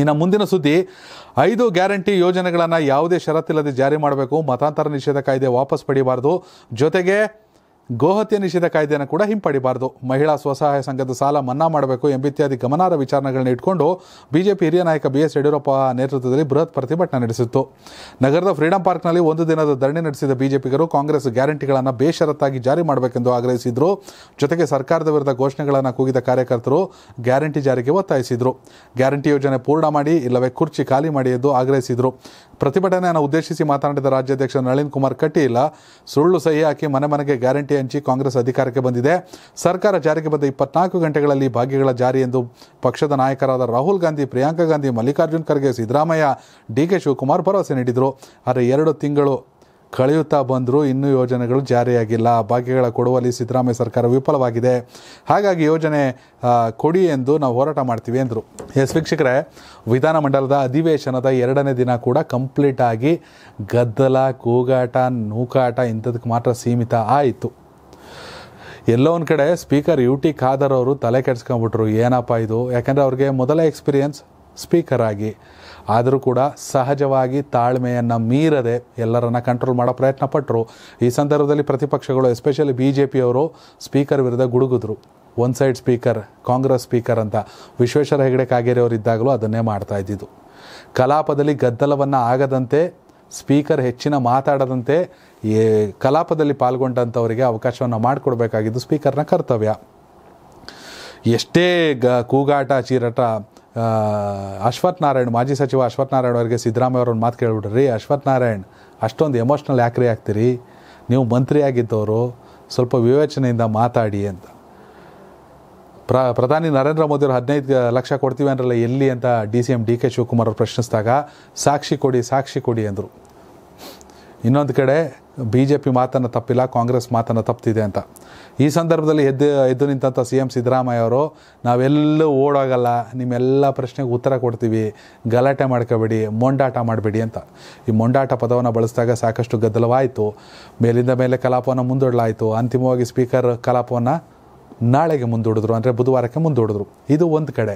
ಇನ್ನು ಮುಂದಿನ ಸುದ್ದಿ ಐದು ಗ್ಯಾರಂಟಿ ಯೋಜನೆಗಳನ್ನು ಯಾವುದೇ ಷರತ್ತಿಲ್ಲದೆ ಜಾರಿ ಮಾಡಬೇಕು ಮತಾಂತರ ನಿಷೇಧ ಕಾಯ್ದೆ ವಾಪಸ್ ಪಡೆಯಬಾರದು ಜೊತೆಗೆ ಗೋಹತ್ಯೆ ನಿಷೇಧ ಕಾಯ್ದೆಯನ್ನು ಕೂಡ ಹಿಂಪಡಿಬಾರದು ಮಹಿಳಾ ಸ್ವಸಹಾಯ ಸಂಘದ ಸಾಲ ಮನ್ನಾ ಮಾಡಬೇಕು ಎಂಬಿತ್ಯಾದಿ ಗಮನಾರ್ಹ ವಿಚಾರಗಳನ್ನು ಇಟ್ಕೊಂಡು ಬಿಜೆಪಿ ಹಿರಿಯ ನಾಯಕ ಬಿ ಎಸ್ ಯಡಿಯೂರಪ್ಪ ನೇತೃತ್ವದಲ್ಲಿ ಬೃಹತ್ ಪ್ರತಿಭಟನೆ ನಡೆಸಿತ್ತು ನಗರದ ಫ್ರೀಡಂ ಪಾರ್ಕ್ನಲ್ಲಿ ಒಂದು ದಿನದ ಧರಣಿ ನಡೆಸಿದ ಬಿಜೆಪಿಗರು ಕಾಂಗ್ರೆಸ್ ಗ್ಯಾರಂಟಿಗಳನ್ನು ಬೇಷರತ್ತಾಗಿ ಜಾರಿ ಮಾಡಬೇಕೆಂದು ಆಗ್ರಹಿಸಿದ್ರು ಜೊತೆಗೆ ಸರ್ಕಾರದ ವಿರುದ್ಧ ಘೋಷಣೆಗಳನ್ನು ಕೂಗಿದ ಕಾರ್ಯಕರ್ತರು ಗ್ಯಾರಂಟಿ ಜಾರಿಗೆ ಒತ್ತಾಯಿಸಿದರು ಗ್ಯಾರಂಟಿ ಯೋಜನೆ ಪೂರ್ಣ ಮಾಡಿ ಇಲ್ಲವೇ ಕುರ್ಚಿ ಖಾಲಿ ಮಾಡಿ ಎಂದು ಆಗ್ರಹಿಸಿದರು ಪ್ರತಿಭಟನೆಯನ್ನು ಉದ್ದೇಶಿಸಿ ಮಾತನಾಡಿದ ರಾಜ್ಯಾಧ್ಯಕ್ಷ ನಳಿನ್ ಕುಮಾರ್ ಇಲ್ಲ ಸುಳ್ಳು ಸಹಿ ಹಾಕಿ ಮನೆ ಮನೆಗೆ ಗ್ಯಾರಂಟಿ ಗಂಟೆ ಹಂಚಿ ಕಾಂಗ್ರೆಸ್ ಅಧಿಕಾರಕ್ಕೆ ಬಂದಿದೆ ಸರ್ಕಾರ ಜಾರಿಗೆ ಬಂದ ಇಪ್ಪತ್ನಾಲ್ಕು ಗಂಟೆಗಳಲ್ಲಿ ಭಾಗ್ಯಗಳ ಜಾರಿ ಎಂದು ಪಕ್ಷದ ನಾಯಕರಾದ ರಾಹುಲ್ ಗಾಂಧಿ ಪ್ರಿಯಾಂಕಾ ಗಾಂಧಿ ಮಲ್ಲಿಕಾರ್ಜುನ್ ಖರ್ಗೆ ಸಿದ್ದರಾಮಯ್ಯ ಡಿ ಕೆ ಶಿವಕುಮಾರ್ ಭರವಸೆ ನೀಡಿದರು ಆದರೆ ಎರಡು ತಿಂಗಳು ಕಳೆಯುತ್ತಾ ಬಂದರೂ ಇನ್ನೂ ಯೋಜನೆಗಳು ಜಾರಿಯಾಗಿಲ್ಲ ಭಾಗ್ಯಗಳ ಕೊಡುವಲ್ಲಿ ಸಿದ್ದರಾಮಯ್ಯ ಸರ್ಕಾರ ವಿಫಲವಾಗಿದೆ ಹಾಗಾಗಿ ಯೋಜನೆ ಕೊಡಿ ಎಂದು ನಾವು ಹೋರಾಟ ಮಾಡ್ತೀವಿ ಎಂದರು ಎಸ್ ವೀಕ್ಷಕರೇ ವಿಧಾನಮಂಡಲದ ಅಧಿವೇಶನದ ಎರಡನೇ ದಿನ ಕೂಡ ಕಂಪ್ಲೀಟಾಗಿ ಗದ್ದಲ ಕೂಗಾಟ ನೂಕಾಟ ಇಂಥದಕ್ಕೆ ಮಾತ್ರ ಸೀಮಿತ ಆಯಿತು ಎಲ್ಲೋ ಒಂದು ಕಡೆ ಸ್ಪೀಕರ್ ಯು ಟಿ ಖಾದರ್ ಅವರು ತಲೆ ಕೆಡ್ಸ್ಕೊಂಬಿಟ್ರು ಏನಪ್ಪ ಇದು ಯಾಕಂದರೆ ಅವ್ರಿಗೆ ಮೊದಲ ಎಕ್ಸ್ಪೀರಿಯನ್ಸ್ ಸ್ಪೀಕರ್ ಆಗಿ ಆದರೂ ಕೂಡ ಸಹಜವಾಗಿ ತಾಳ್ಮೆಯನ್ನು ಮೀರದೆ ಎಲ್ಲರನ್ನ ಕಂಟ್ರೋಲ್ ಮಾಡೋ ಪ್ರಯತ್ನ ಪಟ್ಟರು ಈ ಸಂದರ್ಭದಲ್ಲಿ ಪ್ರತಿಪಕ್ಷಗಳು ಎಸ್ಪೆಷಲಿ ಬಿ ಜೆ ಪಿಯವರು ಸ್ಪೀಕರ್ ವಿರುದ್ಧ ಗುಡುಗಿದ್ರು one side speaker Congress speaker ಅಂತ ವಿಶ್ವೇಶ್ವರ ಹೆಗಡೆ ಕಾಗೇರಿ ಇದ್ದಾಗಲೂ ಅದನ್ನೇ ಮಾಡ್ತಾ ಇದ್ದಿದ್ದು ಕಲಾಪದಲ್ಲಿ ಗದ್ದಲವನ್ನು ಆಗದಂತೆ ಸ್ಪೀಕರ್ ಹೆಚ್ಚಿನ ಮಾತಾಡದಂತೆ ಈ ಕಲಾಪದಲ್ಲಿ ಪಾಲ್ಗೊಂಡಂಥವರಿಗೆ ಅವಕಾಶವನ್ನು ಮಾಡಿಕೊಡ್ಬೇಕಾಗಿದ್ದು ಸ್ಪೀಕರ್ನ ಕರ್ತವ್ಯ ಎಷ್ಟೇ ಗ ಕೂಗಾಟ ಚೀರಾಟ ಅಶ್ವಥ್ ನಾರಾಯಣ್ ಮಾಜಿ ಸಚಿವ ಅಶ್ವಥ್ ನಾರಾಯಣ ಅವರಿಗೆ ಸಿದ್ದರಾಮಯ್ಯ ಒಂದು ಮಾತು ಕೇಳಿಬಿಡ್ರಿ ಅಶ್ವಥ್ ನಾರಾಯಣ್ ಅಷ್ಟೊಂದು ಎಮೋಷ್ನಲ್ ಯಾಕ್ರಿ ಆಗ್ತೀರಿ ನೀವು ಮಂತ್ರಿಯಾಗಿದ್ದವರು ಸ್ವಲ್ಪ ವಿವೇಚನೆಯಿಂದ ಮಾತಾಡಿ ಅಂತ ಪ್ರ ಪ್ರಧಾನಿ ನರೇಂದ್ರ ಅವರು ಹದಿನೈದು ಲಕ್ಷ ಕೊಡ್ತೀವಿ ಅಂದ್ರಲ್ಲ ಎಲ್ಲಿ ಅಂತ D C M D K Shivakumar ಅವರು ಪ್ರಶ್ನಿಸಿದಾಗ ಸಾಕ್ಷಿ ಕೊಡಿ ಸಾಕ್ಷಿ ಕೊಡಿ ಅಂದರು ಇನ್ನೊಂದು ಕಡೆ ಬಿ ಜೆ ಪಿ ಮಾತನ್ನು ತಪ್ಪಿಲ್ಲ ಕಾಂಗ್ರೆಸ್ ಮಾತನ್ನು ತಪ್ಪಿದೆ ಅಂತ ಈ ಸಂದರ್ಭದಲ್ಲಿ ಎದ್ದು ಎದ್ದು ನಿಂತಂಥ ಸಿ ಎಂ ಸಿದ್ದರಾಮಯ್ಯ ಅವರು ನಾವೆಲ್ಲೂ ಓಡೋಗಲ್ಲ ನಿಮ್ಮೆಲ್ಲ ಪ್ರಶ್ನೆಗೆ ಉತ್ತರ ಕೊಡ್ತೀವಿ ಗಲಾಟೆ ಮಾಡ್ಕೋಬೇಡಿ ಮೊಂಡಾಟ ಮಾಡಬೇಡಿ ಅಂತ ಈ ಮೊಂಡಾಟ ಪದವನ್ನು ಬಳಸಿದಾಗ ಸಾಕಷ್ಟು ಗದ್ದಲವಾಯಿತು ಮೇಲಿಂದ ಮೇಲೆ ಕಲಾಪವನ್ನು ಮುಂದೂಡಲಾಯಿತು ಅಂತಿಮವಾಗಿ ಸ್ಪೀಕರ್ ಕಲಾಪವನ್ನು ನಾಳೆಗೆ ಮುಂದೂಡಿದ್ರು ಅಂದರೆ ಬುಧವಾರಕ್ಕೆ ಮುಂದೂಡಿದ್ರು ಇದು ಒಂದು ಕಡೆ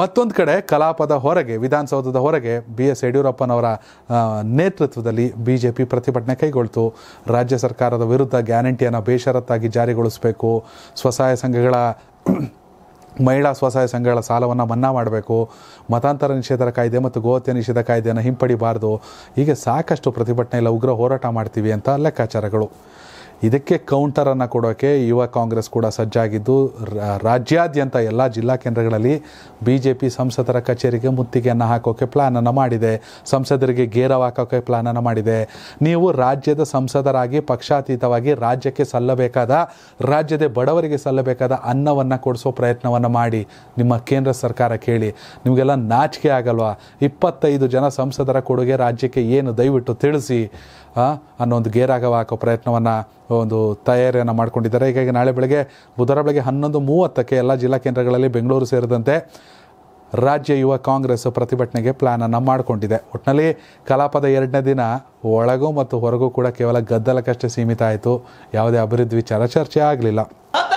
ಮತ್ತೊಂದು ಕಡೆ ಕಲಾಪದ ಹೊರಗೆ ವಿಧಾನಸೌಧದ ಹೊರಗೆ ಬಿ ಎಸ್ ಯಡಿಯೂರಪ್ಪನವರ ನೇತೃತ್ವದಲ್ಲಿ ಬಿ ಜೆ ಪಿ ಪ್ರತಿಭಟನೆ ಕೈಗೊಳ್ತು ರಾಜ್ಯ ಸರ್ಕಾರದ ವಿರುದ್ಧ ಗ್ಯಾರಂಟಿಯನ್ನು ಬೇಷರತ್ತಾಗಿ ಜಾರಿಗೊಳಿಸಬೇಕು ಸ್ವಸಹಾಯ ಸಂಘಗಳ ಮಹಿಳಾ ಸ್ವಸಹಾಯ ಸಂಘಗಳ ಸಾಲವನ್ನು ಮನ್ನಾ ಮಾಡಬೇಕು ಮತಾಂತರ ನಿಷೇಧ ಕಾಯ್ದೆ ಮತ್ತು ಗೋಹತ್ಯೆ ನಿಷೇಧ ಕಾಯ್ದೆಯನ್ನು ಹಿಂಪಡಿಬಾರ್ದು ಹೀಗೆ ಸಾಕಷ್ಟು ಪ್ರತಿಭಟನೆ ಇಲ್ಲ ಉಗ್ರ ಹೋರಾಟ ಮಾಡ್ತೀವಿ ಅಂತ ಲೆಕ್ಕಾಚಾರಗಳು ಇದಕ್ಕೆ ಕೌಂಟರನ್ನು ಕೊಡೋಕ್ಕೆ ಯುವ ಕಾಂಗ್ರೆಸ್ ಕೂಡ ಸಜ್ಜಾಗಿದ್ದು ರಾಜ್ಯಾದ್ಯಂತ ಎಲ್ಲ ಜಿಲ್ಲಾ ಕೇಂದ್ರಗಳಲ್ಲಿ ಬಿ ಜೆ ಪಿ ಸಂಸದರ ಕಚೇರಿಗೆ ಮುತ್ತಿಗೆಯನ್ನು ಹಾಕೋಕ್ಕೆ ಪ್ಲ್ಯಾನನ್ನು ಮಾಡಿದೆ ಸಂಸದರಿಗೆ ಗೇರವ ಹಾಕೋಕ್ಕೆ ಪ್ಲ್ಯಾನನ್ನು ಮಾಡಿದೆ ನೀವು ರಾಜ್ಯದ ಸಂಸದರಾಗಿ ಪಕ್ಷಾತೀತವಾಗಿ ರಾಜ್ಯಕ್ಕೆ ಸಲ್ಲಬೇಕಾದ ರಾಜ್ಯದ ಬಡವರಿಗೆ ಸಲ್ಲಬೇಕಾದ ಅನ್ನವನ್ನು ಕೊಡಿಸೋ ಪ್ರಯತ್ನವನ್ನು ಮಾಡಿ ನಿಮ್ಮ ಕೇಂದ್ರ ಸರ್ಕಾರ ಕೇಳಿ ನಿಮಗೆಲ್ಲ ನಾಚಿಕೆ ಆಗಲ್ವಾ ಇಪ್ಪತ್ತೈದು ಜನ ಸಂಸದರ ಕೊಡುಗೆ ರಾಜ್ಯಕ್ಕೆ ಏನು ದಯವಿಟ್ಟು ತಿಳಿಸಿ ಅನ್ನೋ ಒಂದು ಗೇರಾಗವ ಹಾಕೋ ಪ್ರಯತ್ನವನ್ನು ಒಂದು ತಯಾರಿಯನ್ನು ಮಾಡಿಕೊಂಡಿದ್ದಾರೆ ಹೀಗಾಗಿ ನಾಳೆ ಬೆಳಗ್ಗೆ ಬುಧವಾರ ಬೆಳಗ್ಗೆ ಹನ್ನೊಂದು ಮೂವತ್ತಕ್ಕೆ ಎಲ್ಲ ಜಿಲ್ಲಾ ಕೇಂದ್ರಗಳಲ್ಲಿ ಬೆಂಗಳೂರು ಸೇರಿದಂತೆ ರಾಜ್ಯ ಯುವ ಕಾಂಗ್ರೆಸ್ ಪ್ರತಿಭಟನೆಗೆ ಪ್ಲ್ಯಾನನ್ನು ಮಾಡಿಕೊಂಡಿದೆ ಒಟ್ಟಿನಲ್ಲಿ ಕಲಾಪದ ಎರಡನೇ ದಿನ ಒಳಗೂ ಮತ್ತು ಹೊರಗೂ ಕೂಡ ಕೇವಲ ಗದ್ದಲಕ್ಕಷ್ಟೇ ಸೀಮಿತ ಆಯಿತು ಯಾವುದೇ ಅಭಿವೃದ್ಧಿ ವಿಚಾರ ಚರ್ಚೆ ಆಗಲಿಲ್ಲ